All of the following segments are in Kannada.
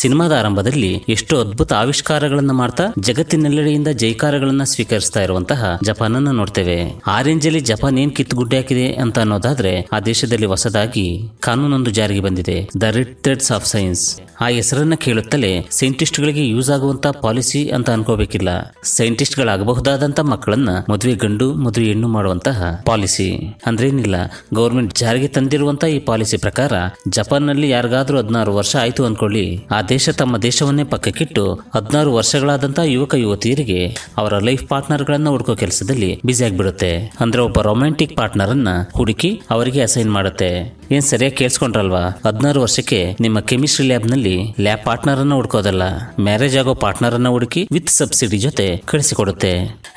ಸಿನಿಮಾದ ಆರಂಭದಲ್ಲಿ ಎಷ್ಟೋ ಅದ್ಭುತ ಆವಿಷ್ಕಾರಗಳನ್ನು ಮಾಡ್ತಾ ಜಗತ್ತಿನೆಲ್ಲೆಡೆಯಿಂದ ಜೈಕಾರಗಳನ್ನ ಸ್ವೀಕರಿಸ್ತಾ ಇರುವಂತಹ ಜಪಾನ್ ಅನ್ನು ನೋಡ್ತೇವೆ ಆರೆಂಜ್ ಅಲ್ಲಿ ಜಪಾನ್ ಏನ್ ಕಿತ್ತು ಗುಡ್ಡೆ ಹಾಕಿದೆ ಅಂತ ಅನ್ನೋದಾದ್ರೆ ಆ ದೇಶದಲ್ಲಿ ಹೊಸದಾಗಿ ಕಾನೂನೊಂದು ಜಾರಿಗೆ ಬಂದಿದೆ the red threads of signs ಆ ಹೆಸರನ್ನ ಕೇಳುತ್ತಲೇ ಸೈಂಟಿಸ್ಟ್ ಗಳಿಗೆ ಯೂಸ್ ಆಗುವಂತ ಪಾಲಿಸಿ ಅಂತ ಅನ್ಕೋಬೇಕಿಲ್ಲ ಸೈಂಟಿಸ್ಟ್ ಗಳಾಗಬಹುದಾದಂತಹ ಮಕ್ಕಳನ್ನ ಮದುವೆ ಗಂಡು ಮದುವೆ ಹೆಣ್ಣು ಮಾಡುವಂತಹ ಪಾಲಿಸಿ ಅಂದ್ರೇನಿಲ್ಲ ಗೌರ್ಮೆಂಟ್ ಜಾರಿಗೆ ತಂದಿರುವಂತಹ ಈ ಪಾಲಿಸಿ ಪ್ರಕಾರ ಜಪಾನ್ ನಲ್ಲಿ ಯಾರಿಗಾದ್ರೂ ಹದಿನಾರು ವರ್ಷ ಆಯ್ತು ಅನ್ಕೊಳ್ಳಿ ಆ ದೇಶ ತಮ್ಮ ದೇಶವನ್ನೇ ಪಕ್ಕಕ್ಕಿಟ್ಟು ಹದಿನಾರು ವರ್ಷಗಳಾದಂತಹ ಯುವಕ ಯುವತಿಯರಿಗೆ ಅವರ ಲೈಫ್ ಗಳನ್ನ ಹುಡುಕೋ ಕೆಲಸದಲ್ಲಿ ಬ್ಯುಸಿ ಆಗಿಬಿಡುತ್ತೆ ಅಂದ್ರೆ ಒಬ್ಬ ರೊಮ್ಯಾಂಟಿಕ್ ಪಾರ್ಟ್ನರ್ ಅನ್ನ ಹುಡುಕಿ ಅವರಿಗೆ ಅಸೈನ್ ಮಾಡುತ್ತೆ ಏನ್ ಸರಿಯಾಗಿ ಕೇಳಿಸ್ಕೊಂಡ್ರಲ್ವಾ ಹದಿನಾರು ವರ್ಷಕ್ಕೆ ನಿಮ್ಮ ಕೆಮಿಸ್ಟ್ರಿ ಲ್ಯಾಬ್ ನಲ್ಲಿ ಲ್ಯಾಬ್ ಪಾರ್ಟ್ನರ್ ಅನ್ನ ಹುಡುಕೋದಲ್ಲ ಮ್ಯಾರೇಜ್ ಆಗೋ ಪಾರ್ಟ್ನರ್ ಅನ್ನ ಹುಡುಕಿ ವಿತ್ ಸಬ್ಸಿಡಿ ಜೊತೆ ಕಳಿಸಿಕೊಡುತ್ತೆ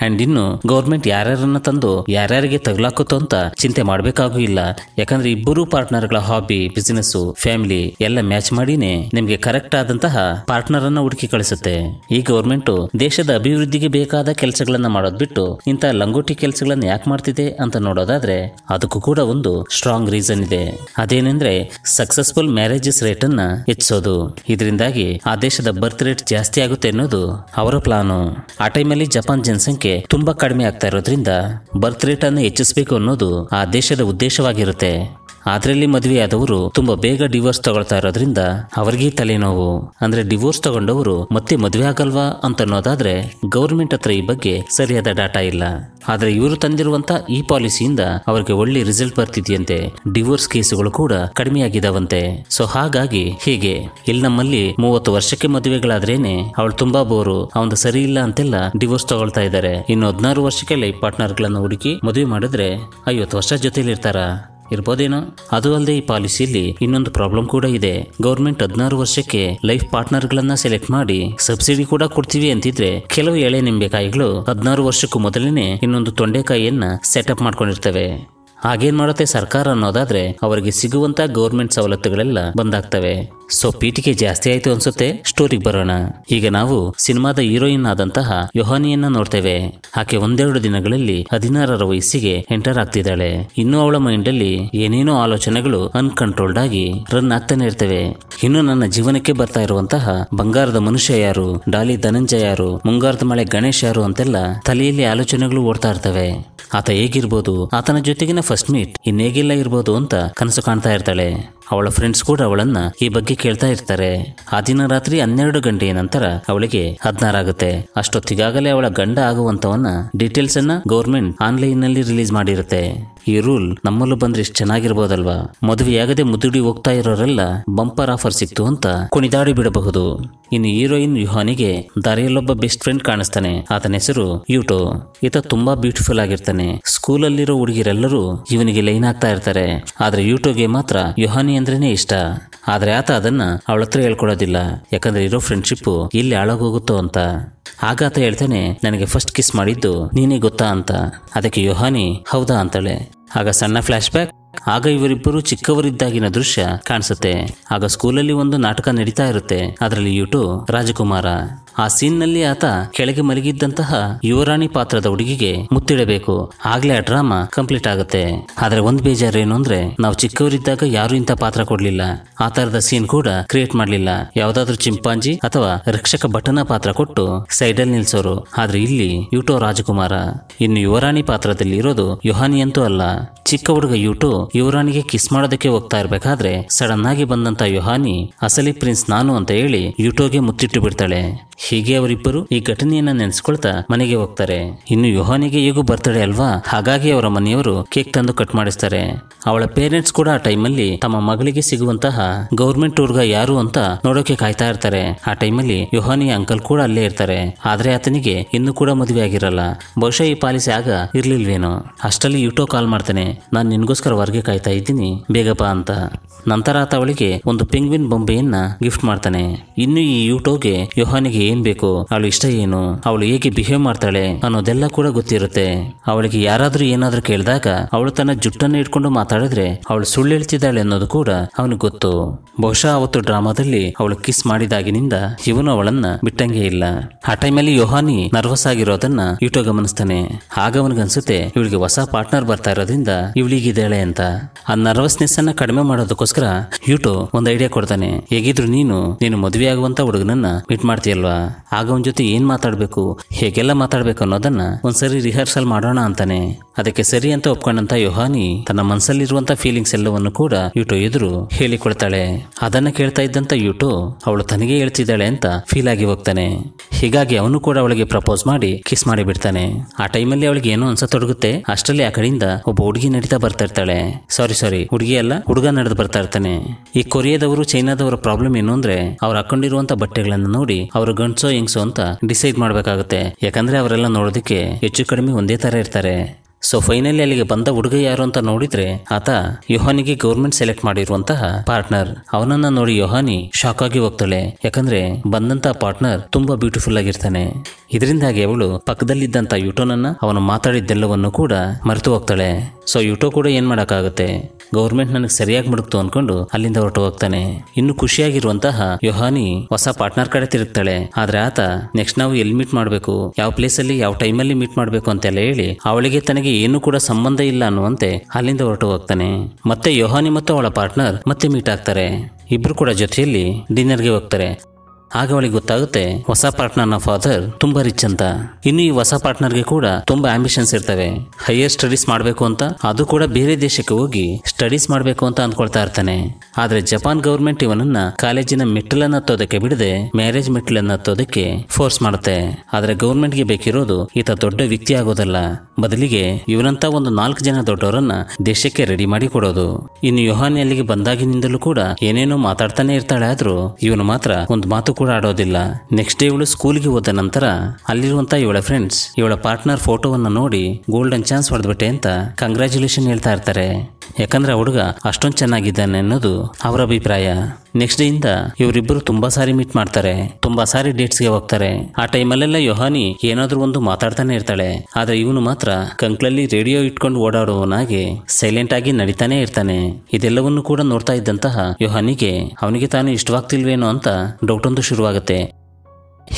ಅಂಡ್ ಇನ್ನು ಗೌರ್ಮೆಂಟ್ ಯಾರ್ಯಾರನ್ನ ತಂದು ಯಾರ್ಯಾರಿಗೆ ತಗಲಾಕುತ್ತೋ ಅಂತ ಚಿಂತೆ ಮಾಡಬೇಕಾಗೂ ಇಲ್ಲ ಯಾಕಂದ್ರೆ ಇಬ್ಬರು ಗಳ ಹಾಬಿ ಬಿಸಿನೆಸ್ ಫ್ಯಾಮಿಲಿ ಎಲ್ಲ ಮ್ಯಾಚ್ ಮಾಡಿನೇ ನಿಮ್ಗೆ ಕರೆಕ್ಟ್ ಕರೆಕ್ಟ್ ಆದಂತಹ ಪಾರ್ಟ್ನರ್ ಅನ್ನ ಹುಡುಕಿ ಕಳಿಸುತ್ತೆ ಈ ಗೌರ್ಮೆಂಟ್ ದೇಶದ ಅಭಿವೃದ್ಧಿಗೆ ಬೇಕಾದ ಕೆಲಸಗಳನ್ನ ಮಾಡೋದ್ ಬಿಟ್ಟು ಇಂತಹ ಲಂಗೋಟಿ ಕೆಲಸಗಳನ್ನ ಯಾಕೆ ಮಾಡ್ತಿದೆ ಅಂತ ನೋಡೋದಾದ್ರೆ ಅದಕ್ಕೂ ಕೂಡ ಒಂದು ಸ್ಟ್ರಾಂಗ್ ರೀಸನ್ ಇದೆ ಅದೇನೆಂದ್ರೆ ಸಕ್ಸಸ್ಫುಲ್ ಮ್ಯಾರೇಜಸ್ ರೇಟ್ ಅನ್ನ ಹೆಚ್ಚಿಸೋದು ಇದರಿಂದಾಗಿ ಆ ದೇಶದ ಬರ್ತ್ ರೇಟ್ ಜಾಸ್ತಿ ಆಗುತ್ತೆ ಅನ್ನೋದು ಅವರ ಪ್ಲಾನು ಆ ಟೈಮಲ್ಲಿ ಜಪಾನ್ ಜನಸಂಖ್ಯೆ ತುಂಬಾ ಕಡಿಮೆ ಆಗ್ತಾ ಇರೋದ್ರಿಂದ ಬರ್ತ್ ರೇಟ್ ಅನ್ನು ಹೆಚ್ಚಿಸಬೇಕು ಅನ್ನೋದು ಆ ದೇಶದ ಉದ್ದೇಶವಾಗಿರುತ್ತೆ ಅದರಲ್ಲಿ ಮದುವೆ ಆದವರು ತುಂಬಾ ಬೇಗ ಡಿವೋರ್ಸ್ ತಗೊಳ್ತಾ ಇರೋದ್ರಿಂದ ಅವ್ರಿಗೆ ತಲೆನೋವು ಅಂದ್ರೆ ಡಿವೋರ್ಸ್ ತಗೊಂಡವರು ಮತ್ತೆ ಮದುವೆ ಆಗಲ್ವಾ ಅಂತ ಅನ್ನೋದಾದ್ರೆ ಗೌರ್ಮೆಂಟ್ ಹತ್ರ ಈ ಬಗ್ಗೆ ಸರಿಯಾದ ಡಾಟಾ ಇಲ್ಲ ಆದ್ರೆ ಇವರು ತಂದಿರುವಂತ ಈ ಪಾಲಿಸಿಯಿಂದ ಅವರಿಗೆ ಒಳ್ಳೆ ರಿಸಲ್ಟ್ ಬರ್ತಿದೆಯಂತೆ ಡಿವೋರ್ಸ್ ಕೇಸುಗಳು ಕೂಡ ಕಡಿಮೆಯಾಗಿದಾವಂತೆ ಸೊ ಹಾಗಾಗಿ ಹೀಗೆ ಇಲ್ಲಿ ನಮ್ಮಲ್ಲಿ ಮೂವತ್ತು ವರ್ಷಕ್ಕೆ ಮದುವೆಗಳಾದ್ರೇನೆ ಅವಳು ತುಂಬಾ ಬೋರು ಅವನು ಸರಿ ಇಲ್ಲ ಅಂತೆಲ್ಲ ಡಿವೋರ್ಸ್ ತಗೊಳ್ತಾ ಇದ್ದಾರೆ ಇನ್ನು ಹದಿನಾರು ವರ್ಷಕ್ಕೆ ಲೈಫ್ ಪಾರ್ಟ್ನರ್ಗಳನ್ನು ಹುಡುಕಿ ಮದುವೆ ಮಾಡಿದ್ರೆ ಐವತ್ತು ವರ್ಷ ಜೊತೆಲಿರ್ತಾರ ಇರ್ಬೋದೇನೋ ಅದು ಅಲ್ಲದೆ ಈ ಪಾಲಿಸಿಯಲ್ಲಿ ಇನ್ನೊಂದು ಪ್ರಾಬ್ಲಮ್ ಕೂಡ ಇದೆ ಗೌರ್ಮೆಂಟ್ ಹದಿನಾರು ವರ್ಷಕ್ಕೆ ಲೈಫ್ ಪಾರ್ಟ್ನರ್ ಗಳನ್ನ ಸೆಲೆಕ್ಟ್ ಮಾಡಿ ಸಬ್ಸಿಡಿ ಕೂಡ ಕೊಡ್ತೀವಿ ಅಂತಿದ್ರೆ ಕೆಲವು ಎಳೆ ನಿಂಬೆಕಾಯಿಗಳು ಹದಿನಾರು ವರ್ಷಕ್ಕೂ ಮೊದಲೇನೆ ಇನ್ನೊಂದು ತೊಂಡೆಕಾಯಿಯನ್ನ ಸೆಟಪ್ ಮಾಡ್ಕೊಂಡಿರ್ತವೆ ಹಾಗೇನ್ ಮಾಡುತ್ತೆ ಸರ್ಕಾರ ಅನ್ನೋದಾದ್ರೆ ಅವರಿಗೆ ಸಿಗುವಂತ ಗೌರ್ಮೆಂಟ್ ಸವಲತ್ತುಗಳೆಲ್ಲ ಬಂದಾಗ್ತವೆ ಸೊ ಪೀಠಿಗೆ ಜಾಸ್ತಿ ಆಯ್ತು ಅನ್ಸುತ್ತೆ ಸ್ಟೋರಿ ಬರೋಣ ಈಗ ನಾವು ಸಿನಿಮಾದ ಹೀರೋಯಿನ್ ಆದಂತಹ ಯೋಹಾನಿಯನ್ನ ನೋಡ್ತೇವೆ ಆಕೆ ಒಂದೆರಡು ದಿನಗಳಲ್ಲಿ ಹದಿನಾರರ ವಯಸ್ಸಿಗೆ ಎಂಟರ್ ಆಗ್ತಿದ್ದಾಳೆ ಇನ್ನು ಅವಳ ಮೈಂಡ್ ಅಲ್ಲಿ ಏನೇನೋ ಆಲೋಚನೆಗಳು ಅನ್ಕಂಟ್ರೋಲ್ಡ್ ಆಗಿ ರನ್ ಆಗ್ತಾನೆ ಇರ್ತವೆ ಇನ್ನು ನನ್ನ ಜೀವನಕ್ಕೆ ಬರ್ತಾ ಇರುವಂತಹ ಬಂಗಾರದ ಮನುಷ್ಯ ಯಾರು ಡಾಲಿ ಧನಂಜಯ ಯಾರು ಮುಂಗಾರದ ಮಳೆ ಗಣೇಶ್ ಯಾರು ಅಂತೆಲ್ಲ ತಲೆಯಲ್ಲಿ ಆಲೋಚನೆಗಳು ಓಡ್ತಾ ಇರ್ತವೆ ಆತ ಹೇಗಿರ್ಬೋದು ಆತನ ಜೊತೆಗಿನ ಫಸ್ಟ್ ಮೀಟ್ ಇನ್ನು ಇರಬಹುದು ಇರ್ಬೋದು ಅಂತ ಕನಸು ಕಾಣ್ತಾ ಇರ್ತಾಳೆ ಅವಳ ಫ್ರೆಂಡ್ಸ್ ಕೂಡ ಅವಳನ್ನ ಈ ಬಗ್ಗೆ ಕೇಳ್ತಾ ಇರ್ತಾರೆ ಆ ದಿನ ರಾತ್ರಿ ಹನ್ನೆರಡು ಗಂಟೆಯ ನಂತರ ಅವಳಿಗೆ ಹದಿನಾರಾಗುತ್ತೆ ಅಷ್ಟೊತ್ತಿಗಾಗಲೇ ಅವಳ ಗಂಡ ಆಗುವಂತವನ್ನ ಡೀಟೇಲ್ಸ್ ಅನ್ನ ಗೌರ್ಮೆಂಟ್ ಆನ್ಲೈನ್ ನಲ್ಲಿ ರಿಲೀಸ್ ಮಾಡಿರುತ್ತೆ ಈ ರೂಲ್ ನಮ್ಮಲ್ಲೂ ಬಂದ್ರೆ ಎಷ್ಟು ಚೆನ್ನಾಗಿರ್ಬೋದಲ್ವಾ ಮದುವೆಯಾಗದೆ ಮುದುಡಿ ಹೋಗ್ತಾ ಇರೋರೆಲ್ಲ ಬಂಪರ್ ಆಫರ್ ಸಿಕ್ತು ಅಂತ ಕುಣಿದಾಡಿ ಬಿಡಬಹುದು ಇನ್ನು ಹೀರೋಯಿನ್ ಯುಹಾನಿಗೆ ದಾರಿಯಲ್ಲೊಬ್ಬ ಬೆಸ್ಟ್ ಫ್ರೆಂಡ್ ಕಾಣಿಸ್ತಾನೆ ಆತನ ಹೆಸರು ಯೂಟೋ ಈತ ತುಂಬಾ ಬ್ಯೂಟಿಫುಲ್ ಆಗಿರ್ತಾನೆ ಸ್ಕೂಲ್ ಅಲ್ಲಿರೋ ಹುಡುಗಿರೆಲ್ಲರೂ ಇವನಿಗೆ ಲೈನ್ ಆಗ್ತಾ ಇರ್ತಾರೆ ಆದ್ರೆ ಯೂಟೋಗೆ ಮಾತ್ರ ಯುಹಾನಿ ಅಂದ್ರೇನೆ ಇಷ್ಟ ಆದ್ರೆ ಆತ ಅದನ್ನ ಅವಳತ್ರ ಹತ್ರ ಹೇಳ್ಕೊಡೋದಿಲ್ಲ ಯಾಕಂದ್ರೆ ಇರೋ ಫ್ರೆಂಡ್ಶಿಪ್ ಇಲ್ಲಿ ಹಾಳಾಗೋಗುತ್ತೋ ಅಂತ ಆಗ ಆತ ಹೇಳ್ತಾನೆ ನನಗೆ ಫಸ್ಟ್ ಕಿಸ್ ಮಾಡಿದ್ದು ನೀನೇ ಗೊತ್ತಾ ಅಂತ ಅದಕ್ಕೆ ಯೋಹಾನಿ ಹೌದಾ ಅಂತಳೆ ಆಗ ಸಣ್ಣ ಫ್ಲಾಶ್ ಬ್ಯಾಕ್ ಆಗ ಇವರಿಬ್ಬರು ಚಿಕ್ಕವರಿದ್ದಾಗಿನ ದೃಶ್ಯ ಕಾಣಿಸುತ್ತೆ ಆಗ ಸ್ಕೂಲಲ್ಲಿ ಒಂದು ನಾಟಕ ನಡೀತಾ ಇರುತ್ತೆ ಅದರಲ್ಲಿ ಯೂಟು ರಾಜಕುಮಾರ ಆ ಸೀನ್ನಲ್ಲಿ ಆತ ಕೆಳಗೆ ಮಲಗಿದ್ದಂತಹ ಯುವರಾಣಿ ಪಾತ್ರದ ಹುಡುಗಿಗೆ ಮುತ್ತಿಡಬೇಕು ಆಗ್ಲೇ ಆ ಡ್ರಾಮಾ ಕಂಪ್ಲೀಟ್ ಆಗುತ್ತೆ ಆದ್ರೆ ಒಂದ್ ಬೇಜಾರು ಏನು ಅಂದ್ರೆ ನಾವು ಚಿಕ್ಕವರಿದ್ದಾಗ ಯಾರು ಇಂಥ ಪಾತ್ರ ಕೊಡ್ಲಿಲ್ಲ ಆ ತರದ ಸೀನ್ ಕೂಡ ಕ್ರಿಯೇಟ್ ಮಾಡ್ಲಿಲ್ಲ ಯಾವ್ದಾದ್ರು ಚಿಂಪಾಂಜಿ ಅಥವಾ ರಕ್ಷಕ ಭಟನ ಪಾತ್ರ ಕೊಟ್ಟು ಸೈಡಲ್ಲಿ ನಿಲ್ಸೋರು ಆದ್ರೆ ಇಲ್ಲಿ ಯೂಟೋ ರಾಜಕುಮಾರ ಇನ್ನು ಯುವರಾಣಿ ಪಾತ್ರದಲ್ಲಿ ಇರೋದು ಯುಹಾನಿ ಅಂತೂ ಅಲ್ಲ ಚಿಕ್ಕ ಹುಡುಗ ಯೂಟೋ ಯುವರಾಣಿಗೆ ಕಿಸ್ ಮಾಡೋದಕ್ಕೆ ಹೋಗ್ತಾ ಇರ್ಬೇಕಾದ್ರೆ ಸಡನ್ ಆಗಿ ಬಂದಂತ ಯುಹಾನಿ ಅಸಲಿ ಪ್ರಿನ್ಸ್ ನಾನು ಅಂತ ಹೇಳಿ ಯೂಟೋಗೆ ಮುತ್ತಿಟ್ಟು ಬಿಡ್ತಾಳೆ ಹೀಗೆ ಅವರಿಬ್ಬರು ಈ ಘಟನೆಯನ್ನ ನೆನೆಸ್ಕೊಳ್ತಾ ಮನೆಗೆ ಹೋಗ್ತಾರೆ ಇನ್ನು ಯೋಹಾನಿಗೆ ಹೇಗೂ ಬರ್ತಡೆ ಅಲ್ವಾ ಹಾಗಾಗಿ ಅವರ ಮನೆಯವರು ಕೇಕ್ ತಂದು ಕಟ್ ಮಾಡಿಸ್ತಾರೆ ಅವಳ ಪೇರೆಂಟ್ಸ್ ಕೂಡ ಆ ಟೈಮಲ್ಲಿ ತಮ್ಮ ಮಗಳಿಗೆ ಸಿಗುವಂತಹ ಗೌರ್ಮೆಂಟ್ ಟೂರ್ಗ ಯಾರು ಅಂತ ನೋಡೋಕೆ ಕಾಯ್ತಾ ಇರ್ತಾರೆ ಆ ಟೈಮಲ್ಲಿ ಯೋಹಾನಿ ಅಂಕಲ್ ಕೂಡ ಅಲ್ಲೇ ಇರ್ತಾರೆ ಆದ್ರೆ ಆತನಿಗೆ ಇನ್ನು ಕೂಡ ಮದುವೆ ಆಗಿರಲ್ಲ ಬಹುಶಃ ಈ ಪಾಲಿಸಿ ಆಗ ಇರ್ಲಿಲ್ವೇನೋ ಅಷ್ಟಲ್ಲಿ ಯುಟೋ ಕಾಲ್ ಮಾಡ್ತಾನೆ ನಾನು ನಿನ್ಗೋಸ್ಕರ ಹೊರಗೆ ಕಾಯ್ತಾ ಇದ್ದೀನಿ ಬೇಗಪ್ಪ ಅಂತ ನಂತರ ಆತ ಅವಳಿಗೆ ಒಂದು ಪೆಂಗ್ವಿನ್ ಬೊಂಬೆಯನ್ನ ಗಿಫ್ಟ್ ಮಾಡ್ತಾನೆ ಇನ್ನು ಈ ಯೂಟೋಗೆ ಯೋಹಾನಿಗೆ ಏನ್ ಬೇಕು ಅವಳು ಇಷ್ಟ ಏನು ಅವಳು ಹೇಗೆ ಬಿಹೇವ್ ಮಾಡ್ತಾಳೆ ಅನ್ನೋದೆಲ್ಲ ಕೂಡ ಗೊತ್ತಿರುತ್ತೆ ಅವಳಿಗೆ ಯಾರಾದ್ರೂ ಏನಾದ್ರೂ ಕೇಳಿದಾಗ ಅವಳು ತನ್ನ ಜುಟ್ಟನ್ನು ಇಟ್ಕೊಂಡು ಮಾತಾಡಿದ್ರೆ ಅವಳು ಸುಳ್ಳು ಹೇಳ್ತಿದ್ದಾಳೆ ಅನ್ನೋದು ಕೂಡ ಅವನಿಗೆ ಗೊತ್ತು ಬಹುಶಃ ಅವತ್ತು ಡ್ರಾಮಾದಲ್ಲಿ ಅವಳು ಕಿಸ್ ಮಾಡಿದಾಗಿನಿಂದ ಇವನು ಅವಳನ್ನ ಬಿಟ್ಟಂಗೆ ಇಲ್ಲ ಆ ಟೈಮಲ್ಲಿ ಯೋಹಾನಿ ನರ್ವಸ್ ಆಗಿರೋದನ್ನ ಯುಟೋ ಗಮನಿಸ್ತಾನೆ ಆಗ ಅವನಿಗನ್ಸುತ್ತೆ ಇವಳಿಗೆ ಹೊಸ ಪಾರ್ಟ್ನರ್ ಬರ್ತಾ ಇರೋದ್ರಿಂದ ಇವಳಿಗಿದ್ದಾಳೆ ಅಂತ ಆ ನರ್ವಸ್ನೆಸ್ ಅನ್ನ ಕಡಿಮೆ ಮಾಡೋದಕ್ಕೋಸ್ಕರ ಯೂಟೋ ಒಂದು ಐಡಿಯಾ ಕೊಡ್ತಾನೆ ಹೇಗಿದ್ರು ನೀನು ನೀನು ಮದುವೆ ಆಗುವಂತ ಹುಡುಗನನ್ನ ಮೀಟ್ ಮಾಡ್ತೀಯಲ್ವಾ ಆಗ ಅವನ ಜೊತೆ ಏನ್ ಮಾತಾಡಬೇಕು ಹೇಗೆಲ್ಲ ಮಾತಾಡಬೇಕು ಅನ್ನೋದನ್ನ ಒಂದ್ಸರಿ ರಿಹರ್ಸಲ್ ಮಾಡೋಣ ಅಂತಾನೆ ಅದಕ್ಕೆ ಸರಿ ಅಂತ ಒಪ್ಕೊಂಡಂತ ಯೋಹಾನಿ ತನ್ನ ಮನಸ್ಸಲ್ಲಿರುವಂತ ಫೀಲಿಂಗ್ಸ್ ಎಲ್ಲವನ್ನು ಕೂಡ ಯೂಟೋ ಎದುರು ಹೇಳಿಕೊಳ್ತಾಳೆ ಅದನ್ನ ಕೇಳ್ತಾ ಇದ್ದಂತ ಯೂಟೋ ಅವಳು ತನಗೆ ಹೇಳ್ತಿದ್ದಾಳೆ ಅಂತ ಫೀಲ್ ಆಗಿ ಹೋಗ್ತಾನೆ ಹೀಗಾಗಿ ಅವನು ಕೂಡ ಅವಳಿಗೆ ಪ್ರಪೋಸ್ ಮಾಡಿ ಕಿಸ್ ಮಾಡಿ ಬಿಡ್ತಾನೆ ಆ ಟೈಮಲ್ಲಿ ಅವಳಿಗೆ ಏನೋ ಅನ್ಸತೊಡಗುತ್ತೆ ಅಷ್ಟರಲ್ಲಿ ಆ ಕಡೆಯಿಂದ ಒಬ್ಬ ಹುಡುಗಿ ನಡೀತಾ ಬರ್ತಾ ಇರ್ತಾಳೆ ಸಾರಿ ಸಾರಿ ಹುಡುಗಿ ಅಲ್ಲ ಹುಡುಗ ನಡೆದು ಬರ್ತಾ ಇರ್ತಾನೆ ಈ ಕೊರಿಯಾದವರು ಚೈನಾದವರ ಪ್ರಾಬ್ಲಮ್ ಏನು ಅಂದ್ರೆ ಅವ್ರು ಹಾಕೊಂಡಿರುವಂತ ಬಟ್ಟೆಗಳನ್ನ ನೋಡಿ ಅವರು ಗಂಡ ಗಂಡ್ಸೋ ಹೆಂಗ್ಸು ಅಂತ ಡಿಸೈಡ್ ಮಾಡಬೇಕಾಗುತ್ತೆ ಯಾಕಂದ್ರೆ ಅವರೆಲ್ಲ ನೋಡೋದಕ್ಕೆ ಹೆಚ್ಚು ಕಡಿಮೆ ಒಂದೇ ತರ ಇರ್ತಾರೆ ಸೊ ಫೈನಲಿ ಅಲ್ಲಿಗೆ ಬಂದ ಹುಡುಗ ಯಾರು ಅಂತ ನೋಡಿದ್ರೆ ಆತ ಯೋಹಾನಿಗೆ ಗೌರ್ಮೆಂಟ್ ಸೆಲೆಕ್ಟ್ ಮಾಡಿರುವಂತಹ ಪಾರ್ಟ್ನರ್ ಅವನನ್ನ ನೋಡಿ ಯೋಹಾನಿ ಶಾಕ್ ಆಗಿ ಹೋಗ್ತಾಳೆ ಯಾಕಂದ್ರೆ ಬಂದಂತ ಪಾರ್ಟ್ನರ್ ತುಂಬಾ ಬ್ಯೂಟಿಫುಲ್ ಆಗಿರ್ತಾನೆ ಇದರಿಂದಾಗಿ ಅವಳು ಪಕ್ಕದಲ್ಲಿದ್ದಂತ ಯುಟೋನನ್ನ ಅವನು ಮಾತಾಡಿದ್ದೆಲ್ಲವನ್ನು ಕೂಡ ಮರೆತು ಹೋಗ್ತಾಳೆ ಸೊ ಯುಟೋ ಕೂಡ ಏನು ಮಾಡೋಕ್ಕಾಗುತ್ತೆ ಗೌರ್ಮೆಂಟ್ ನನಗೆ ಸರಿಯಾಗಿ ಮುಡುಕ್ತು ಅಂದ್ಕೊಂಡು ಅಲ್ಲಿಂದ ಹೊರಟು ಹೋಗ್ತಾನೆ ಇನ್ನು ಖುಷಿಯಾಗಿರುವಂತಹ ಯೋಹಾನಿ ಹೊಸ ಪಾರ್ಟ್ನರ್ ಕಡೆ ತಿರುಗ್ತಾಳೆ ಆದ್ರೆ ಆತ ನೆಕ್ಸ್ಟ್ ನಾವು ಎಲ್ಲಿ ಮೀಟ್ ಮಾಡಬೇಕು ಯಾವ ಪ್ಲೇಸ್ ಅಲ್ಲಿ ಯಾವ ಟೈಮಲ್ಲಿ ಮೀಟ್ ಮಾಡಬೇಕು ಅಂತೆಲ್ಲ ಹೇಳಿ ಅವಳಿಗೆ ತನಗೆ ಏನು ಕೂಡ ಸಂಬಂಧ ಇಲ್ಲ ಅನ್ನುವಂತೆ ಅಲ್ಲಿಂದ ಹೊರಟು ಹೋಗ್ತಾನೆ ಮತ್ತೆ ಯೋಹಾನಿ ಮತ್ತು ಅವಳ ಪಾರ್ಟ್ನರ್ ಮತ್ತೆ ಮೀಟ್ ಆಗ್ತಾರೆ ಇಬ್ರು ಕೂಡ ಜೊತೆಯಲ್ಲಿ ಡಿನ್ನರ್ಗೆ ಹೋಗ್ತಾರೆ ಆಗ ಅವಳಿಗೆ ಗೊತ್ತಾಗುತ್ತೆ ಹೊಸ ನ ಫಾದರ್ ತುಂಬಾ ರಿಚ್ ಅಂತ ಇನ್ನು ಈ ಹೊಸ ಪಾರ್ಟ್ನರ್ಗೆ ಕೂಡ ತುಂಬಾ ಆಂಬಿಷನ್ಸ್ ಇರ್ತವೆ ಹೈಯರ್ ಸ್ಟಡೀಸ್ ಮಾಡಬೇಕು ಅಂತ ಅದು ಕೂಡ ಬೇರೆ ದೇಶಕ್ಕೆ ಹೋಗಿ ಸ್ಟಡೀಸ್ ಮಾಡಬೇಕು ಅಂತ ಅಂದ್ಕೊಳ್ತಾ ಇರ್ತಾನೆ ಆದ್ರೆ ಜಪಾನ್ ಗವರ್ಮೆಂಟ್ ಇವನನ್ನ ಕಾಲೇಜಿನ ಮೆಟ್ಟಿಲನ್ನ ಹತ್ತೋದಕ್ಕೆ ಬಿಡದೆ ಮ್ಯಾರೇಜ್ ಅನ್ನ ಹತ್ತೋದಕ್ಕೆ ಫೋರ್ಸ್ ಮಾಡುತ್ತೆ ಆದ್ರೆ ಗೆ ಬೇಕಿರೋದು ಈತ ದೊಡ್ಡ ವ್ಯಕ್ತಿ ಆಗೋದಲ್ಲ ಬದಲಿಗೆ ಇವನಂತ ಒಂದು ನಾಲ್ಕು ಜನ ದೊಡ್ಡವರನ್ನ ದೇಶಕ್ಕೆ ರೆಡಿ ಮಾಡಿ ಕೊಡೋದು ಇನ್ನು ಯೋಹಾನಿ ಅಲ್ಲಿಗೆ ಬಂದಾಗಿನಿಂದಲೂ ಕೂಡ ಏನೇನೋ ಮಾತಾಡ್ತಾನೆ ಇರ್ತಾಳೆ ಆದ್ರೂ ಇವನು ಮಾತ್ರ ಒಂದು ಮಾತು ಕೂಡ ಆಡೋದಿಲ್ಲ ನೆಕ್ಸ್ಟ್ ಡೇ ಇವಳು ಸ್ಕೂಲ್ಗೆ ಹೋದ ನಂತರ ಅಲ್ಲಿರುವಂತ ಇವಳ ಫ್ರೆಂಡ್ಸ್ ಇವಳ ಪಾರ್ಟ್ನರ್ ಫೋಟೋವನ್ನು ನೋಡಿ ಗೋಲ್ಡನ್ ಚಾನ್ಸ್ ಹೊಡೆದ್ಬಿಟ್ಟೆ ಅಂತ ಕಂಗ್ರ್ಯಾಚುಲೇಷನ್ ಹೇಳ್ತಾ ಇರ್ತಾರೆ ಯಾಕಂದ್ರೆ ಹುಡುಗ ಅಷ್ಟೊಂದು ಚೆನ್ನಾಗಿದ್ದಾನೆ ಅನ್ನೋದು ಅವರ ಅಭಿಪ್ರಾಯ ನೆಕ್ಸ್ಟ್ ಡೇ ಇಂದ ಇವರಿಬ್ಬರು ತುಂಬಾ ಸಾರಿ ಮೀಟ್ ಮಾಡ್ತಾರೆ ತುಂಬಾ ಸಾರಿ ಡೇಟ್ಸ್ಗೆ ಹೋಗ್ತಾರೆ ಆ ಅಲ್ಲೆಲ್ಲ ಯೋಹಾನಿ ಏನಾದ್ರೂ ಒಂದು ಮಾತಾಡ್ತಾನೆ ಇರ್ತಾಳೆ ಆದ್ರೆ ಇವನು ಮಾತ್ರ ಕಂಕ್ಲಲ್ಲಿ ರೇಡಿಯೋ ಇಟ್ಕೊಂಡು ಓಡಾಡುವವನಾಗಿ ಸೈಲೆಂಟ್ ಆಗಿ ನಡೀತಾನೆ ಇರ್ತಾನೆ ಇದೆಲ್ಲವನ್ನು ಕೂಡ ನೋಡ್ತಾ ಇದ್ದಂತಹ ಯೋಹಾನಿಗೆ ಅವನಿಗೆ ತಾನು ಇಷ್ಟವಾಗ್ತಿಲ್ವೇನೋ ಅಂತ ಡೌಟ್ ಒಂದು ಶುರುವಾಗುತ್ತೆ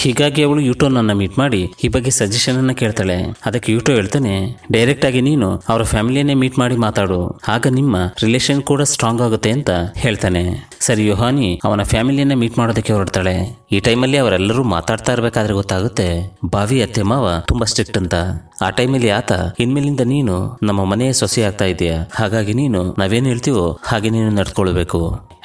ಹೀಗಾಗಿ ಅವಳು ನನ್ನ ಮೀಟ್ ಮಾಡಿ ಈ ಬಗ್ಗೆ ಸಜೆಷನ್ ಅನ್ನ ಕೇಳ್ತಾಳೆ ಅದಕ್ಕೆ ಯೂಟೋ ಹೇಳ್ತಾನೆ ಡೈರೆಕ್ಟ್ ಆಗಿ ನೀನು ಅವರ ಫ್ಯಾಮಿಲಿಯನ್ನೇ ಮೀಟ್ ಮಾಡಿ ಮಾತಾಡು ಆಗ ನಿಮ್ಮ ರಿಲೇಶನ್ ಕೂಡ ಸ್ಟ್ರಾಂಗ್ ಆಗುತ್ತೆ ಅಂತ ಹೇಳ್ತಾನೆ ಸರಿ ಯೋಹಾನಿ ಅವನ ಫ್ಯಾಮಿಲಿಯನ್ನ ಮೀಟ್ ಮಾಡೋದಕ್ಕೆ ಹೊರಡ್ತಾಳೆ ಈ ಟೈಮಲ್ಲಿ ಅವರೆಲ್ಲರೂ ಮಾತಾಡ್ತಾ ಇರಬೇಕಾದ್ರೆ ಗೊತ್ತಾಗುತ್ತೆ ಬಾವಿ ಅತ್ತೆ ಮಾವ ತುಂಬಾ ಸ್ಟ್ರಿಕ್ಟ್ ಅಂತ ಆ ಟೈಮಲ್ಲಿ ಆತ ಇನ್ಮೇಲಿಂದ ನೀನು ನಮ್ಮ ಮನೆಯ ಸೊಸೆ ಆಗ್ತಾ ಇದೆಯಾ ಹಾಗಾಗಿ ನೀನು ನಾವೇನು ಹೇಳ್ತೀವೋ ಹಾಗೆ ನೀನು ನಡ್ಕೊಳ್ಬೇಕು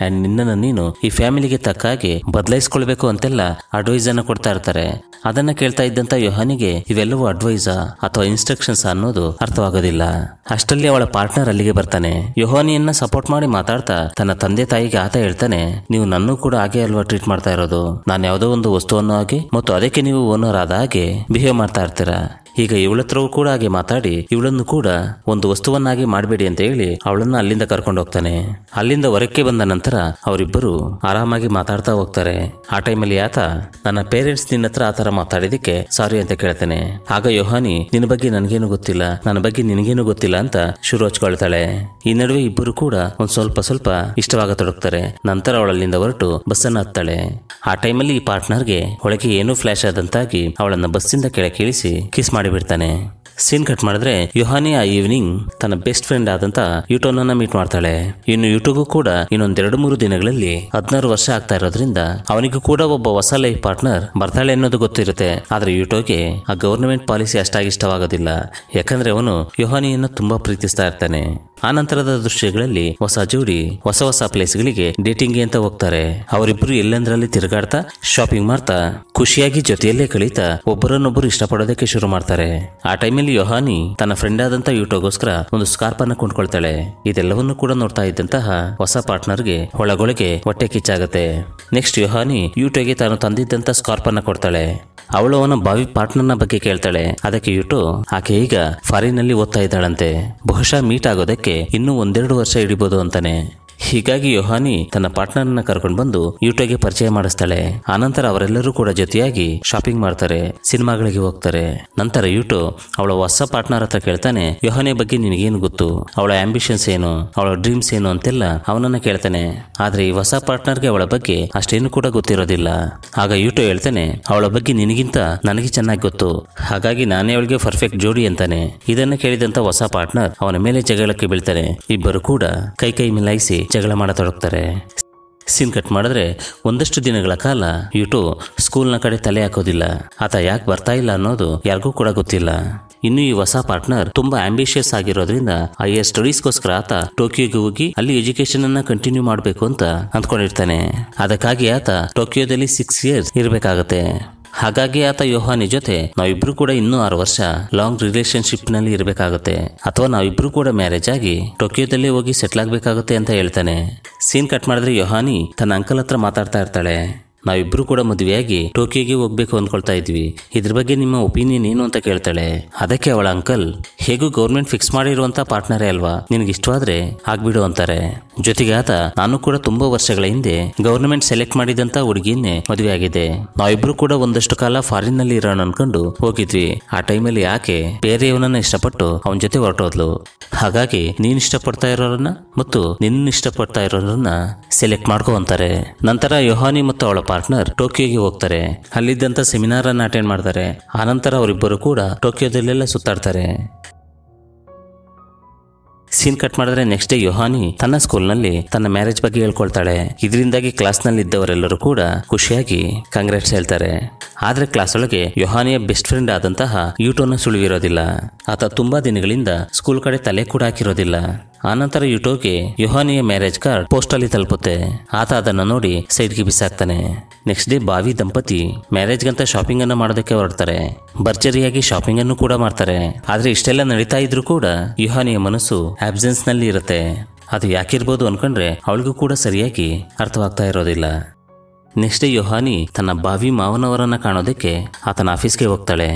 ಅಂಡ್ ನಿನ್ನನ್ನು ನೀನು ಈ ಫ್ಯಾಮಿಲಿಗೆ ತಕ್ಕಾಗಿ ಬದಲಾಯಿಸ್ಕೊಳ್ಬೇಕು ಅಂತೆಲ್ಲ ಅಡ್ವೈಸ್ ಅನ್ನು ಕೊಡ್ತಾ ಇರ್ತಾರೆ ಅದನ್ನ ಕೇಳ್ತಾ ಇದ್ದಂತ ಯೋಹನಿಗೆ ಇವೆಲ್ಲವೂ ಅಡ್ವೈಸ ಅಥವಾ ಇನ್ಸ್ಟ್ರಕ್ಷನ್ಸ್ ಅನ್ನೋದು ಅರ್ಥವಾಗೋದಿಲ್ಲ ಅಷ್ಟರಲ್ಲಿ ಅವಳ ಪಾರ್ಟ್ನರ್ ಅಲ್ಲಿಗೆ ಬರ್ತಾನೆ ಯೋಹನಿಯನ್ನ ಸಪೋರ್ಟ್ ಮಾಡಿ ಮಾತಾಡ್ತಾ ತನ್ನ ತಂದೆ ತಾಯಿಗೆ ಆತ ಹೇಳ್ತಾನೆ ನೀವು ನನ್ನೂ ಕೂಡ ಹಾಗೆ ಅಲ್ವಾ ಟ್ರೀಟ್ ಮಾಡ್ತಾ ಇರೋದು ನಾನು ಯಾವುದೋ ಒಂದು ವಸ್ತುವನ್ನು ಆಗಿ ಮತ್ತು ಅದಕ್ಕೆ ನೀವು ಓನರ್ ಆದ ಹಾಗೆ ಬಿಹೇವ್ ಮಾಡ್ತಾ ಇರ್ತೀರಾ ಈಗ ಇವಳತ್ರವೂ ಕೂಡ ಹಾಗೆ ಮಾತಾಡಿ ಇವಳನ್ನು ಕೂಡ ಒಂದು ವಸ್ತುವನ್ನಾಗಿ ಮಾಡಬೇಡಿ ಅಂತ ಹೇಳಿ ಅವಳನ್ನ ಅಲ್ಲಿಂದ ಕರ್ಕೊಂಡು ಹೋಗ್ತಾನೆ ಅಲ್ಲಿಂದ ಹೊರಕ್ಕೆ ಬಂದ ನಂತರ ಅವರಿಬ್ಬರು ಆರಾಮಾಗಿ ಮಾತಾಡ್ತಾ ಹೋಗ್ತಾರೆ ಆ ಟೈಮಲ್ಲಿ ಆತ ನನ್ನ ಪೇರೆಂಟ್ಸ್ ನಿನ್ನ ಹತ್ರ ಆತರ ಮಾತಾಡಿದಕ್ಕೆ ಸಾರಿ ಅಂತ ಕೇಳ್ತಾನೆ ಆಗ ಯೋಹಾನಿ ನಿನ್ನ ಬಗ್ಗೆ ನನಗೇನು ಗೊತ್ತಿಲ್ಲ ನನ್ನ ಬಗ್ಗೆ ನಿನಗೇನು ಗೊತ್ತಿಲ್ಲ ಅಂತ ಶುರು ಹಚ್ಕೊಳ್ತಾಳೆ ಈ ನಡುವೆ ಇಬ್ಬರು ಕೂಡ ಒಂದ್ ಸ್ವಲ್ಪ ಸ್ವಲ್ಪ ಇಷ್ಟವಾಗತೊಡಗ್ತಾರೆ ನಂತರ ಅವಳಲ್ಲಿಂದ ಹೊರಟು ಅನ್ನ ಹತ್ತಾಳೆ ಆ ಟೈಮಲ್ಲಿ ಈ ಪಾರ್ಟ್ನರ್ಗೆ ಒಳಗೆ ಏನು ಫ್ಲಾಶ್ ಆದಂತಾಗಿ ಅವಳನ್ನ ಬಸ್ಸಿಂದ ಕೆಳಗೆ ಇಳಿಸಿ ಕಿಸ್ ಮಾಡಿ ಮಾಡಿಬಿಡ್ತಾನೆ ಸೀನ್ ಕಟ್ ಮಾಡಿದ್ರೆ ಯುಹಾನಿ ಆ ಈವ್ನಿಂಗ್ ತನ್ನ ಬೆಸ್ಟ್ ಫ್ರೆಂಡ್ ಆದಂತ ಯೂಟೋನನ್ನ ಮೀಟ್ ಮಾಡ್ತಾಳೆ ಇನ್ನು ಯೂಟೋಗೂ ಕೂಡ ಇನ್ನೊಂದೆರಡು ಮೂರು ದಿನಗಳಲ್ಲಿ ಹದಿನಾರು ವರ್ಷ ಆಗ್ತಾ ಇರೋದ್ರಿಂದ ಅವನಿಗೂ ಕೂಡ ಒಬ್ಬ ಹೊಸ ಲೈಫ್ ಪಾರ್ಟ್ನರ್ ಬರ್ತಾಳೆ ಅನ್ನೋದು ಗೊತ್ತಿರುತ್ತೆ ಆದ್ರೆ ಯೂಟೋಗೆ ಆ ಗವರ್ನಮೆಂಟ್ ಪಾಲಿಸಿ ಅಷ್ಟಾಗಿ ಇಷ್ಟವಾಗೋದಿಲ್ಲ ಯಾಕಂದ್ರೆ ಅವನು ಯುಹಾನಿಯನ್ನ ತುಂಬಾ ಪ್ರೀತಿಸ್ತಾ ಇರ್ತಾನೆ ಆ ನಂತರದ ದೃಶ್ಯಗಳಲ್ಲಿ ಹೊಸ ಜೋಡಿ ಹೊಸ ಹೊಸ ಪ್ಲೇಸ್ಗಳಿಗೆ ಡೇಟಿಂಗ್ ಅಂತ ಹೋಗ್ತಾರೆ ಅವರಿಬ್ರು ಎಲ್ಲೆಂದ್ರಲ್ಲಿ ತಿರುಗಾಡ್ತಾ ಶಾಪಿಂಗ್ ಮಾಡ್ತಾ ಖುಷಿಯಾಗಿ ಜೊತೆಯಲ್ಲೇ ಕಳೀತಾ ಒಬ್ಬರನ್ನೊಬ್ಬರು ಇಷ್ಟಪಡೋದಕ್ಕೆ ಶುರು ಮಾಡ್ತಾರೆ ಆ ಟೈಮ್ ಕೊನೆಯಲ್ಲಿ ಯೋಹಾನಿ ತನ್ನ ಫ್ರೆಂಡ್ ಆದಂತ ಯೂಟೋಗೋಸ್ಕರ ಒಂದು ಸ್ಕಾರ್ಪ್ ಅನ್ನ ಕೊಂಡ್ಕೊಳ್ತಾಳೆ ಇದೆಲ್ಲವನ್ನೂ ಕೂಡ ನೋಡ್ತಾ ಇದ್ದಂತಹ ಹೊಸ ಪಾರ್ಟ್ನರ್ಗೆ ಒಳಗೊಳಗೆ ಹೊಟ್ಟೆ ಕಿಚ್ಚಾಗತ್ತೆ ನೆಕ್ಸ್ಟ್ ಯೋಹಾನಿ ಯೂಟೋಗೆ ತಾನು ತಂದಿದ್ದಂತ ಸ್ಕಾರ್ಪ್ ಅನ್ನ ಕೊಡ್ತಾಳೆ ಅವಳು ಅವನ ಬಾವಿ ನ ಬಗ್ಗೆ ಕೇಳ್ತಾಳೆ ಅದಕ್ಕೆ ಯೂಟೋ ಆಕೆ ಈಗ ಫಾರಿನ್ ನಲ್ಲಿ ಓದ್ತಾ ಇದ್ದಾಳಂತೆ ಬಹುಶಃ ಮೀಟ್ ಆಗೋದಕ್ಕೆ ಇನ್ನೂ ಒಂದೆರಡು ವರ್ಷ ಹಿಡಿಬಹುದು ಅಂತಾನೆ ಹೀಗಾಗಿ ಯೋಹಾನಿ ತನ್ನ ನ ಕರ್ಕೊಂಡು ಬಂದು ಯೂಟೋಗೆ ಪರಿಚಯ ಮಾಡಿಸ್ತಾಳೆ ಆನಂತರ ಅವರೆಲ್ಲರೂ ಕೂಡ ಜೊತೆಯಾಗಿ ಶಾಪಿಂಗ್ ಮಾಡ್ತಾರೆ ಸಿನಿಮಾಗಳಿಗೆ ಹೋಗ್ತಾರೆ ನಂತರ ಯೂಟೋ ಅವಳ ಹೊಸ ಪಾರ್ಟ್ನರ್ ಹತ್ರ ಕೇಳ್ತಾನೆ ಯೋಹಾನಿ ಬಗ್ಗೆ ನಿನಗೇನು ಗೊತ್ತು ಅವಳ ಆಂಬಿಷನ್ಸ್ ಏನು ಅವಳ ಡ್ರೀಮ್ಸ್ ಏನು ಅಂತೆಲ್ಲ ಅವನನ್ನ ಕೇಳ್ತಾನೆ ಆದ್ರೆ ಈ ಹೊಸ ಪಾರ್ಟ್ನರ್ಗೆ ಅವಳ ಬಗ್ಗೆ ಅಷ್ಟೇನು ಕೂಡ ಗೊತ್ತಿರೋದಿಲ್ಲ ಆಗ ಯೂಟೋ ಹೇಳ್ತಾನೆ ಅವಳ ಬಗ್ಗೆ ನಿನಗಿಂತ ನನಗೆ ಚೆನ್ನಾಗಿ ಗೊತ್ತು ಹಾಗಾಗಿ ನಾನೇ ಅವಳಿಗೆ ಪರ್ಫೆಕ್ಟ್ ಜೋಡಿ ಅಂತಾನೆ ಇದನ್ನ ಕೇಳಿದಂತ ಹೊಸ ಪಾರ್ಟ್ನರ್ ಅವನ ಮೇಲೆ ಜಗಳಕ್ಕೆ ಬೀಳ್ತಾನೆ ಇಬ್ಬರು ಕೂಡ ಕೈ ಕೈ ಮಿಲಾಯಿಸಿ ಜಗಳ ಮಾಡತೊಡಗ್ತಾರೆ ಸೀನ್ ಕಟ್ ಮಾಡಿದ್ರೆ ಒಂದಷ್ಟು ದಿನಗಳ ಕಾಲ ಯುಟು ಸ್ಕೂಲ್ನ ಕಡೆ ತಲೆ ಹಾಕೋದಿಲ್ಲ ಆತ ಯಾಕೆ ಬರ್ತಾ ಇಲ್ಲ ಅನ್ನೋದು ಯಾರಿಗೂ ಕೂಡ ಗೊತ್ತಿಲ್ಲ ಇನ್ನು ಈ ಹೊಸ ಪಾರ್ಟ್ನರ್ ತುಂಬಾ ಆಂಬಿಷಿಯಸ್ ಆಗಿರೋದ್ರಿಂದ ಐ ಎ ಸ್ಟಡೀಸ್ಗೋಸ್ಕರ ಆತ ಟೋಕಿಯೋಗೆ ಹೋಗಿ ಅಲ್ಲಿ ಎಜುಕೇಶನ್ ಅನ್ನ ಕಂಟಿನ್ಯೂ ಮಾಡಬೇಕು ಅಂತ ಅಂದ್ಕೊಂಡಿರ್ತಾನೆ ಅದಕ್ಕಾಗಿ ಆತ ಟೋಕಿಯೋದಲ್ಲಿ ಸಿಕ್ಸ್ ಇಯರ್ಸ್ ಇರಬೇಕಾಗತ್ತೆ ಹಾಗಾಗಿ ಆತ ಯೋಹಾನಿ ಜೊತೆ ನಾವಿಬ್ರು ಕೂಡ ಇನ್ನೂ ಆರು ವರ್ಷ ಲಾಂಗ್ ರಿಲೇಶನ್ಶಿಪ್ ನಲ್ಲಿ ಇರಬೇಕಾಗುತ್ತೆ ಅಥವಾ ನಾವಿಬ್ರು ಕೂಡ ಮ್ಯಾರೇಜ್ ಆಗಿ ಟೋಕಿಯೋದಲ್ಲಿ ಹೋಗಿ ಸೆಟ್ಲ್ ಆಗಬೇಕಾಗುತ್ತೆ ಅಂತ ಹೇಳ್ತಾನೆ ಸೀನ್ ಕಟ್ ಮಾಡಿದ್ರೆ ಯೋಹಾನಿ ತನ್ನ ಅಂಕಲ್ ಹತ್ರ ಮಾತಾಡ್ತಾ ಇರ್ತಾಳೆ ನಾವಿಬ್ರು ಕೂಡ ಮದುವೆಯಾಗಿ ಟೋಕಿಯೋಗೆ ಹೋಗ್ಬೇಕು ಅಂದ್ಕೊಳ್ತಾ ಇದ್ವಿ ಇದ್ರ ಬಗ್ಗೆ ನಿಮ್ಮ ಒಪಿನಿಯನ್ ಏನು ಅಂತ ಕೇಳ್ತಾಳೆ ಅದಕ್ಕೆ ಅವಳ ಅಂಕಲ್ ಹೇಗೂ ಗೌರ್ಮೆಂಟ್ ಫಿಕ್ಸ್ ಮಾಡಿರುವಂತ ಪಾರ್ಟ್ನರೇ ಅಲ್ವಾ ಇಷ್ಟ ಇಷ್ಟವಾದ್ರೆ ಆಗ್ಬಿಡು ಅಂತಾರೆ ಜೊತೆಗೆ ಆತ ನಾನು ಕೂಡ ತುಂಬಾ ವರ್ಷಗಳ ಹಿಂದೆ ಗೌರ್ಮೆಂಟ್ ಸೆಲೆಕ್ಟ್ ಮಾಡಿದಂತ ಹುಡುಗಿಯನ್ನೇ ಮದುವೆ ಆಗಿದೆ ನಾವಿಬ್ರು ಕೂಡ ಒಂದಷ್ಟು ಕಾಲ ಫಾರಿನ್ ನಲ್ಲಿ ಇರೋಣ ಅನ್ಕೊಂಡು ಹೋಗಿದ್ವಿ ಆ ಟೈಮಲ್ಲಿ ಯಾಕೆ ಬೇರೆಯವನನ್ನ ಇಷ್ಟಪಟ್ಟು ಅವನ ಜೊತೆ ಹೊರಟೋದ್ಲು ಹಾಗಾಗಿ ನೀನ್ ಇಷ್ಟಪಡ್ತಾ ಇರೋರನ್ನ ಮತ್ತು ನಿನ್ನ ಇಷ್ಟಪಡ್ತಾ ಇರೋರನ್ನ ಸೆಲೆಕ್ಟ್ ಮಾಡ್ಕೋ ಅಂತಾರೆ ನಂತರ ಯೋಹಾನಿ ಮತ್ತು ಅವಳ ಪಾರ್ಟ್ನರ್ ಟೋಕಿಯೋಗೆ ಹೋಗ್ತಾರೆ ಅಲ್ಲಿದ್ದಂಥ ಸೆಮಿನಾರ್ ಅನ್ನು ಅಟೆಂಡ್ ಮಾಡ್ತಾರೆ ಆನಂತರ ಅವರಿಬ್ಬರು ಕೂಡ ಟೋಕಿಯೋದಲ್ಲೆಲ್ಲ ಸುತ್ತಾಡ್ತಾರೆ ಸೀನ್ ಕಟ್ ಮಾಡಿದ್ರೆ ನೆಕ್ಸ್ಟ್ ಡೇ ಯೋಹಾನಿ ತನ್ನ ಸ್ಕೂಲ್ನಲ್ಲಿ ತನ್ನ ಮ್ಯಾರೇಜ್ ಬಗ್ಗೆ ಹೇಳ್ಕೊಳ್ತಾಳೆ ಇದರಿಂದಾಗಿ ಕ್ಲಾಸ್ನಲ್ಲಿ ಇದ್ದವರೆಲ್ಲರೂ ಕೂಡ ಖುಷಿಯಾಗಿ ಕಂಗ್ರಾಟ್ಸ್ ಹೇಳ್ತಾರೆ ಆದರೆ ಕ್ಲಾಸ್ ಒಳಗೆ ಯೋಹಾನಿಯ ಬೆಸ್ಟ್ ಫ್ರೆಂಡ್ ಆದಂತಹ ಯೂಟೋನ ಸುಳಿವಿರೋದಿಲ್ಲ ಆತ ತುಂಬಾ ದಿನಗಳಿಂದ ಸ್ಕೂಲ್ ಕಡೆ ತಲೆ ಕೂಡ ಹಾಕಿರೋದಿಲ್ಲ ಆನಂತರ ಯುಟೋಗೆ ಯುಹಾನಿಯ ಮ್ಯಾರೇಜ್ ಕಾರ್ಡ್ ಪೋಸ್ಟಲ್ಲಿ ತಲುಪುತ್ತೆ ಆತ ಅದನ್ನು ನೋಡಿ ಸೈಡ್ಗೆ ಬಿಸಾಕ್ತಾನೆ ನೆಕ್ಸ್ಟ್ ಡೇ ಬಾವಿ ದಂಪತಿ ಮ್ಯಾರೇಜ್ಗಂತ ಶಾಪಿಂಗ್ ಅನ್ನು ಮಾಡೋದಕ್ಕೆ ಹೊರಡ್ತಾರೆ ಭರ್ಜರಿಯಾಗಿ ಶಾಪಿಂಗ್ ಅನ್ನು ಕೂಡ ಮಾಡ್ತಾರೆ ಆದ್ರೆ ಇಷ್ಟೆಲ್ಲ ನಡೀತಾ ಇದ್ರೂ ಕೂಡ ಯುಹಾನಿಯ ಮನಸ್ಸು ಆಬ್ಸೆನ್ಸ್ ನಲ್ಲಿ ಇರುತ್ತೆ ಅದು ಯಾಕಿರ್ಬೋದು ಅನ್ಕೊಂಡ್ರೆ ಅವಳಿಗೂ ಕೂಡ ಸರಿಯಾಗಿ ಅರ್ಥವಾಗ್ತಾ ಇರೋದಿಲ್ಲ ನೆಕ್ಸ್ಟ್ ಡೇ ಯುಹಾನಿ ತನ್ನ ಬಾವಿ ಮಾವನವರನ್ನ ಕಾಣೋದಕ್ಕೆ ಆತನ ಆಫೀಸ್ಗೆ ಹೋಗ್ತಾಳೆ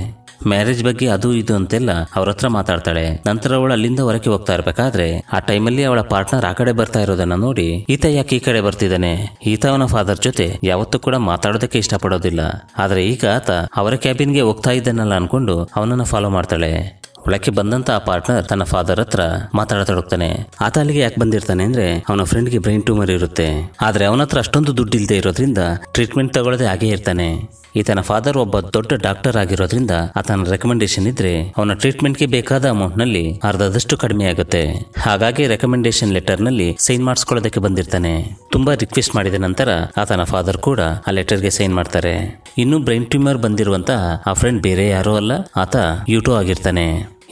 ಮ್ಯಾರೇಜ್ ಬಗ್ಗೆ ಅದು ಇದು ಅಂತೆಲ್ಲ ಅವ್ರ ಹತ್ರ ಮಾತಾಡ್ತಾಳೆ ನಂತರ ಅವಳು ಅಲ್ಲಿಂದ ಹೊರಕ್ಕೆ ಹೋಗ್ತಾ ಇರ್ಬೇಕಾದ್ರೆ ಆ ಟೈಮಲ್ಲಿ ಅವಳ ಪಾರ್ಟ್ನರ್ ಆ ಕಡೆ ಬರ್ತಾ ಇರೋದನ್ನ ನೋಡಿ ಈತ ಯಾಕೆ ಈ ಕಡೆ ಬರ್ತಿದ್ದಾನೆ ಈತ ಅವನ ಫಾದರ್ ಜೊತೆ ಯಾವತ್ತೂ ಕೂಡ ಮಾತಾಡೋದಕ್ಕೆ ಇಷ್ಟಪಡೋದಿಲ್ಲ ಆದ್ರೆ ಈಗ ಆತ ಅವರ ಕ್ಯಾಬಿನ್ಗೆ ಹೋಗ್ತಾ ಇದ್ದಾನಲ್ಲ ಅನ್ಕೊಂಡು ಅವನನ್ನ ಫಾಲೋ ಮಾಡ್ತಾಳೆ ಒಳಕ್ಕೆ ಬಂದಂತ ಆ ಪಾರ್ಟ್ನರ್ ತನ್ನ ಫಾದರ್ ಹತ್ರ ಮಾತಾಡತೊಡಗ್ತಾನೆ ಆತ ಅಲ್ಲಿಗೆ ಯಾಕೆ ಬಂದಿರ್ತಾನೆ ಅಂದ್ರೆ ಅವನ ಫ್ರೆಂಡ್ಗೆ ಬ್ರೈನ್ ಟ್ಯೂಮರ್ ಇರುತ್ತೆ ಆದ್ರೆ ಅವನ ಹತ್ರ ಅಷ್ಟೊಂದು ದುಡ್ಡು ಇಲ್ಲದೆ ಇರೋದ್ರಿಂದ ಟ್ರೀಟ್ಮೆಂಟ್ ತಗೊಳ್ಳದೆ ಹಾಗೆ ಇರ್ತಾನೆ ಈತನ ಫಾದರ್ ಒಬ್ಬ ದೊಡ್ಡ ಡಾಕ್ಟರ್ ಆಗಿರೋದ್ರಿಂದ ಆತನ ರೆಕಮೆಂಡೇಶನ್ ಇದ್ರೆ ಅವನ ಟ್ರೀಟ್ಮೆಂಟ್ಗೆ ಬೇಕಾದ ಅಮೌಂಟ್ ನಲ್ಲಿ ಅರ್ಧದಷ್ಟು ಕಡಿಮೆ ಆಗುತ್ತೆ ಹಾಗಾಗಿ ರೆಕಮೆಂಡೇಶನ್ ಲೆಟರ್ ನಲ್ಲಿ ಸೈನ್ ಮಾಡಿಸ್ಕೊಳ್ಳೋದಕ್ಕೆ ಬಂದಿರ್ತಾನೆ ತುಂಬಾ ರಿಕ್ವೆಸ್ಟ್ ಮಾಡಿದ ನಂತರ ಆತನ ಫಾದರ್ ಕೂಡ ಆ ಲೆಟರ್ಗೆ ಸೈನ್ ಮಾಡ್ತಾರೆ ಇನ್ನು ಬ್ರೈನ್ ಟ್ಯೂಮರ್ ಬಂದಿರುವಂತಹ ಆ ಫ್ರೆಂಡ್ ಬೇರೆ ಯಾರೋ ಅಲ್ಲ ಆತ ಯೂಟೋ ಆಗಿರ್ತಾನೆ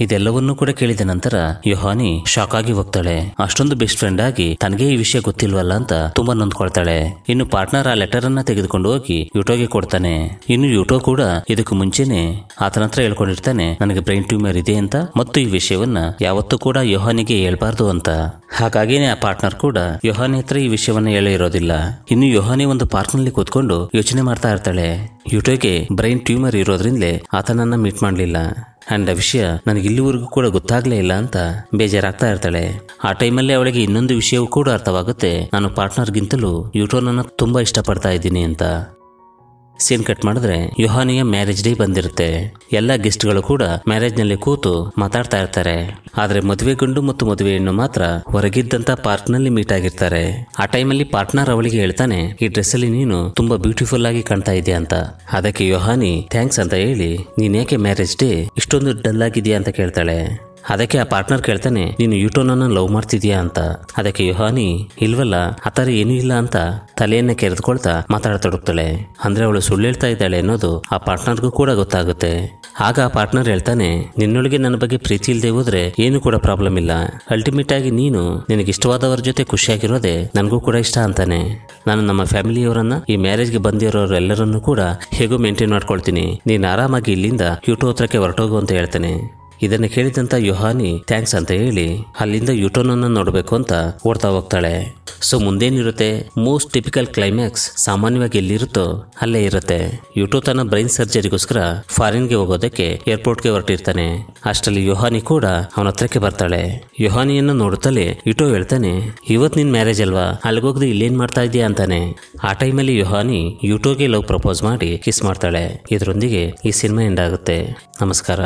ಇದೆಲ್ಲವನ್ನೂ ಕೂಡ ಕೇಳಿದ ನಂತರ ಯೋಹಾನಿ ಶಾಕ್ ಆಗಿ ಹೋಗ್ತಾಳೆ ಅಷ್ಟೊಂದು ಬೆಸ್ಟ್ ಫ್ರೆಂಡ್ ಆಗಿ ತನಗೆ ಈ ವಿಷಯ ಗೊತ್ತಿಲ್ವಲ್ಲ ಅಂತ ತುಂಬಾ ನೊಂದ್ಕೊಳ್ತಾಳೆ ಇನ್ನು ಪಾರ್ಟ್ನರ್ ಆ ಲೆಟರ್ ಅನ್ನ ತೆಗೆದುಕೊಂಡು ಹೋಗಿ ಯುಟೋಗೆ ಕೊಡ್ತಾನೆ ಇನ್ನು ಯೂಟೋ ಕೂಡ ಇದಕ್ಕೂ ಮುಂಚೆನೆ ಆತನ ಹತ್ರ ಹೇಳ್ಕೊಂಡಿರ್ತಾನೆ ನನಗೆ ಬ್ರೈನ್ ಟ್ಯೂಮರ್ ಇದೆ ಅಂತ ಮತ್ತು ಈ ವಿಷಯವನ್ನ ಯಾವತ್ತೂ ಕೂಡ ಯೋಹಾನಿಗೆ ಹೇಳ್ಬಾರ್ದು ಅಂತ ಹಾಗಾಗಿನೇ ಆ ಪಾರ್ಟ್ನರ್ ಕೂಡ ಯೋಹಾನಿ ಹತ್ರ ಈ ವಿಷಯವನ್ನ ಹೇಳೇ ಇರೋದಿಲ್ಲ ಇನ್ನು ಯೋಹಾನಿ ಒಂದು ಪಾರ್ಕ್ ನಲ್ಲಿ ಕೂತ್ಕೊಂಡು ಯೋಚನೆ ಮಾಡ್ತಾ ಇರ್ತಾಳೆ ಯುಟೋಗೆ ಬ್ರೈನ್ ಟ್ಯೂಮರ್ ಇರೋದ್ರಿಂದಲೇ ಆತನನ್ನ ಮೀಟ್ ಮಾಡಲಿಲ್ಲ ಆ ವಿಷಯ ನನಗೆ ಇಲ್ಲಿವರೆಗೂ ಕೂಡ ಗೊತ್ತಾಗ್ಲೇ ಇಲ್ಲ ಅಂತ ಬೇಜಾರಾಗ್ತಾ ಇರ್ತಾಳೆ ಆ ಟೈಮಲ್ಲಿ ಅವಳಿಗೆ ಇನ್ನೊಂದು ವಿಷಯವೂ ಕೂಡ ಅರ್ಥವಾಗುತ್ತೆ ನಾನು ಪಾರ್ಟ್ನರ್ಗಿಂತಲೂ ಯೂಟೋನನ್ನು ತುಂಬಾ ಇಷ್ಟಪಡ್ತಾ ಇದ್ದೀನಿ ಅಂತ ಸೀನ್ ಕಟ್ ಮಾಡಿದ್ರೆ ಯುಹಾನಿಯ ಮ್ಯಾರೇಜ್ ಡೇ ಬಂದಿರುತ್ತೆ ಎಲ್ಲ ಗೆಸ್ಟ್ಗಳು ಕೂಡ ಮ್ಯಾರೇಜ್ ನಲ್ಲಿ ಕೂತು ಮಾತಾಡ್ತಾ ಇರ್ತಾರೆ ಆದ್ರೆ ಮದುವೆ ಗಂಡು ಮತ್ತು ಮದುವೆಯನ್ನು ಮಾತ್ರ ಹೊರಗಿದ್ದಂತ ಪಾರ್ಕ್ ನಲ್ಲಿ ಮೀಟ್ ಆಗಿರ್ತಾರೆ ಆ ಟೈಮಲ್ಲಿ ಪಾರ್ಟ್ನರ್ ಅವಳಿಗೆ ಹೇಳ್ತಾನೆ ಈ ಡ್ರೆಸ್ ಅಲ್ಲಿ ನೀನು ತುಂಬಾ ಬ್ಯೂಟಿಫುಲ್ ಆಗಿ ಕಾಣ್ತಾ ಇದೆಯಾ ಅಂತ ಅದಕ್ಕೆ ಯೋಹಾನಿ ಥ್ಯಾಂಕ್ಸ್ ಅಂತ ಹೇಳಿ ನೀನ್ ಯಾಕೆ ಮ್ಯಾರೇಜ್ ಡೇ ಇಷ್ಟೊಂದು ಡಲ್ ಆಗಿದೆಯಾ ಅಂತ ಕೇಳ್ತಾಳೆ ಅದಕ್ಕೆ ಆ ಪಾರ್ಟ್ನರ್ ಕೇಳ್ತಾನೆ ನೀನು ಯುಟೋನನ್ನು ಲವ್ ಮಾಡ್ತಿದ್ಯಾ ಅಂತ ಅದಕ್ಕೆ ಯುಹಾನಿ ಇಲ್ವಲ್ಲ ಆ ಥರ ಏನೂ ಇಲ್ಲ ಅಂತ ತಲೆಯನ್ನ ಕೆರೆದುಕೊಳ್ತಾ ಮಾತಾಡತೊಡಗ್ತಾಳೆ ಅಂದ್ರೆ ಅವಳು ಸುಳ್ಳು ಹೇಳ್ತಾ ಇದ್ದಾಳೆ ಅನ್ನೋದು ಆ ಪಾರ್ಟ್ನರ್ಗೂ ಕೂಡ ಗೊತ್ತಾಗುತ್ತೆ ಆಗ ಆ ಪಾರ್ಟ್ನರ್ ಹೇಳ್ತಾನೆ ನಿನ್ನೊಳಗೆ ನನ್ನ ಬಗ್ಗೆ ಪ್ರೀತಿ ಇಲ್ಲದೆ ಹೋದ್ರೆ ಏನು ಕೂಡ ಪ್ರಾಬ್ಲಮ್ ಇಲ್ಲ ಅಲ್ಟಿಮೇಟ್ ಆಗಿ ನೀನು ನಿನಗೆ ಇಷ್ಟವಾದವರ ಜೊತೆ ಖುಷಿಯಾಗಿರೋದೆ ನನಗೂ ಕೂಡ ಇಷ್ಟ ಅಂತಾನೆ ನಾನು ನಮ್ಮ ಫ್ಯಾಮಿಲಿಯವರನ್ನ ಈ ಮ್ಯಾರೇಜ್ಗೆ ಬಂದಿರೋರೆಲ್ಲರನ್ನೂ ಕೂಡ ಹೇಗೂ ಮೇಂಟೈನ್ ಮಾಡ್ಕೊಳ್ತೀನಿ ನೀನು ಆರಾಮಾಗಿ ಇಲ್ಲಿಂದ ಯೂಟೋ ಹತ್ರಕ್ಕೆ ಹೊರಟೋಗು ಅಂತ ಹೇಳ್ತಾನೆ ಇದನ್ನು ಕೇಳಿದಂತ ಯುಹಾನಿ ಥ್ಯಾಂಕ್ಸ್ ಅಂತ ಹೇಳಿ ಅಲ್ಲಿಂದ ಯುಟೋನ್ ನೋಡಬೇಕು ಅಂತ ಓಡ್ತಾ ಹೋಗ್ತಾಳೆ ಸೊ ಮುಂದೇನಿರುತ್ತೆ ಮೋಸ್ಟ್ ಟಿಪಿಕಲ್ ಕ್ಲೈಮ್ಯಾಕ್ಸ್ ಸಾಮಾನ್ಯವಾಗಿ ಎಲ್ಲಿರುತ್ತೋ ಅಲ್ಲೇ ಇರುತ್ತೆ ಯುಟೋ ತನ್ನ ಬ್ರೈನ್ ಸರ್ಜರಿಗೋಸ್ಕರ ಫಾರಿನ್ಗೆ ಹೋಗೋದಕ್ಕೆ ಏರ್ಪೋರ್ಟ್ಗೆ ಹೊರಟಿರ್ತಾನೆ ಅಷ್ಟರಲ್ಲಿ ಯುಹಾನಿ ಕೂಡ ಅವನ ಹತ್ರಕ್ಕೆ ಬರ್ತಾಳೆ ಯುಹಾನಿಯನ್ನು ನೋಡುತ್ತಲೇ ಯುಟೋ ಹೇಳ್ತಾನೆ ಇವತ್ತು ನಿನ್ ಮ್ಯಾರೇಜ್ ಅಲ್ವಾ ಅಲ್ಲಿಗೋಗ್ದು ಇಲ್ಲೇನ್ ಮಾಡ್ತಾ ಇದೆಯಾ ಅಂತಾನೆ ಆ ಟೈಮಲ್ಲಿ ಯುಹಾನಿ ಯುಟೋಗೆ ಲವ್ ಪ್ರಪೋಸ್ ಮಾಡಿ ಕಿಸ್ ಮಾಡ್ತಾಳೆ ಇದರೊಂದಿಗೆ ಈ ಸಿನಿಮಾ ಎಂಡ್ ಆಗುತ್ತೆ ನಮಸ್ಕಾರ